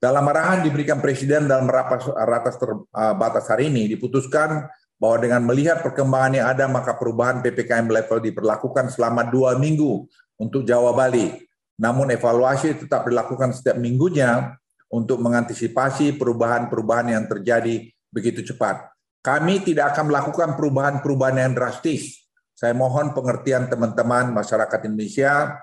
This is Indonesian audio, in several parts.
Dalam arahan diberikan Presiden dalam rapat ratas terbatas eh, hari ini diputuskan bahwa dengan melihat perkembangan yang ada maka perubahan PPKM level diperlakukan selama dua minggu untuk Jawa Bali. Namun evaluasi tetap dilakukan setiap minggunya untuk mengantisipasi perubahan-perubahan yang terjadi begitu cepat. Kami tidak akan melakukan perubahan-perubahan yang drastis. Saya mohon pengertian teman-teman masyarakat Indonesia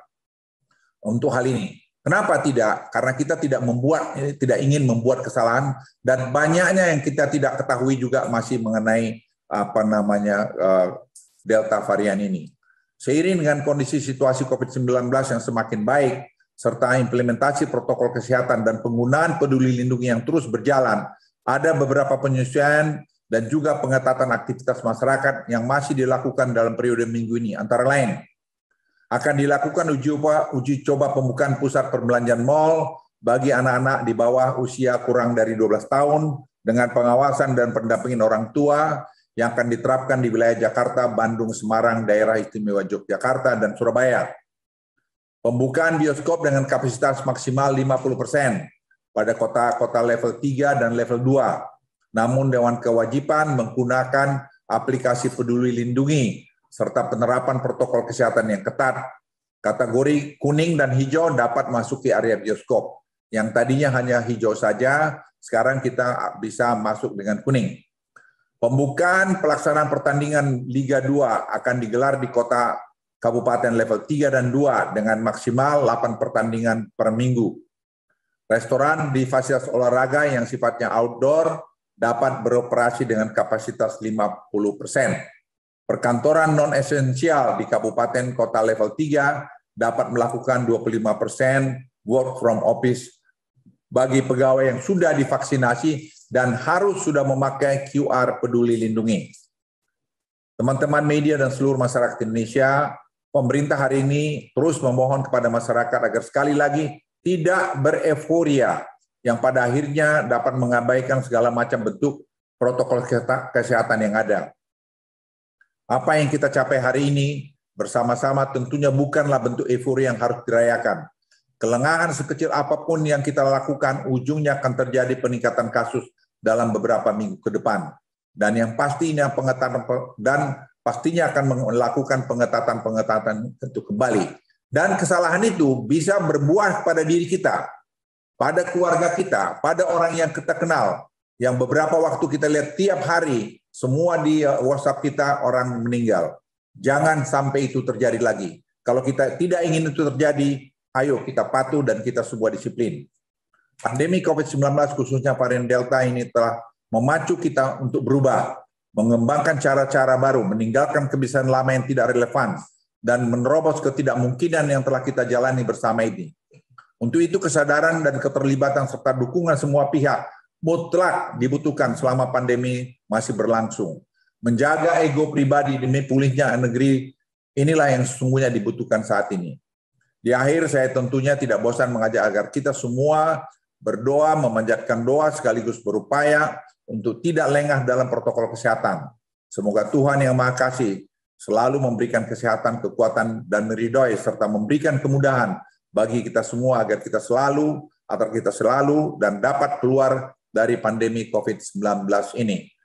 untuk hal ini. Kenapa tidak? Karena kita tidak membuat, eh, tidak ingin membuat kesalahan dan banyaknya yang kita tidak ketahui juga masih mengenai apa namanya eh, delta varian ini. Seiring dengan kondisi situasi COVID-19 yang semakin baik serta implementasi protokol kesehatan dan penggunaan peduli lindungi yang terus berjalan, ada beberapa penyesuaian dan juga pengetatan aktivitas masyarakat yang masih dilakukan dalam periode minggu ini. Antara lain, akan dilakukan uji coba, uji coba pembukaan pusat perbelanjaan mal bagi anak-anak di bawah usia kurang dari 12 tahun dengan pengawasan dan pendampingan orang tua yang akan diterapkan di wilayah Jakarta, Bandung, Semarang, daerah istimewa Yogyakarta, dan Surabaya. Pembukaan bioskop dengan kapasitas maksimal 50% pada kota-kota level 3 dan level 2. Namun Dewan Kewajiban menggunakan aplikasi peduli lindungi serta penerapan protokol kesehatan yang ketat, kategori kuning dan hijau dapat masuk ke area bioskop. Yang tadinya hanya hijau saja, sekarang kita bisa masuk dengan kuning. Pembukaan pelaksanaan pertandingan Liga 2 akan digelar di kota kabupaten level 3 dan 2 dengan maksimal 8 pertandingan per minggu. Restoran di fasilitas olahraga yang sifatnya outdoor dapat beroperasi dengan kapasitas 50 persen Perkantoran non-esensial di kabupaten kota level 3 dapat melakukan 25 persen work from office bagi pegawai yang sudah divaksinasi dan harus sudah memakai QR peduli lindungi. Teman-teman media dan seluruh masyarakat Indonesia, pemerintah hari ini terus memohon kepada masyarakat agar sekali lagi tidak bereforia yang pada akhirnya dapat mengabaikan segala macam bentuk protokol kesehatan yang ada. Apa yang kita capai hari ini bersama-sama tentunya bukanlah bentuk euforia yang harus dirayakan. Kelengahan sekecil apapun yang kita lakukan, ujungnya akan terjadi peningkatan kasus dalam beberapa minggu ke depan. Dan yang pastinya pengetatan dan pastinya akan melakukan pengetatan-pengetatan tentu kembali. Dan kesalahan itu bisa berbuah pada diri kita, pada keluarga kita, pada orang yang kita kenal, yang beberapa waktu kita lihat tiap hari semua di WhatsApp kita orang meninggal. Jangan sampai itu terjadi lagi. Kalau kita tidak ingin itu terjadi, ayo kita patuh dan kita sebuah disiplin. Pandemi COVID-19 khususnya varian Delta ini telah memacu kita untuk berubah, mengembangkan cara-cara baru, meninggalkan kebiasaan lama yang tidak relevan, dan menerobos ketidakmungkinan yang telah kita jalani bersama ini. Untuk itu kesadaran dan keterlibatan serta dukungan semua pihak mutlak dibutuhkan selama pandemi masih berlangsung. Menjaga ego pribadi demi pulihnya negeri inilah yang sesungguhnya dibutuhkan saat ini. Di akhir saya tentunya tidak bosan mengajak agar kita semua berdoa, memanjatkan doa sekaligus berupaya untuk tidak lengah dalam protokol kesehatan. Semoga Tuhan yang Maha Kasih selalu memberikan kesehatan, kekuatan, dan ridhoi, serta memberikan kemudahan bagi kita semua agar kita selalu, agar kita selalu dan dapat keluar dari pandemi COVID-19 ini.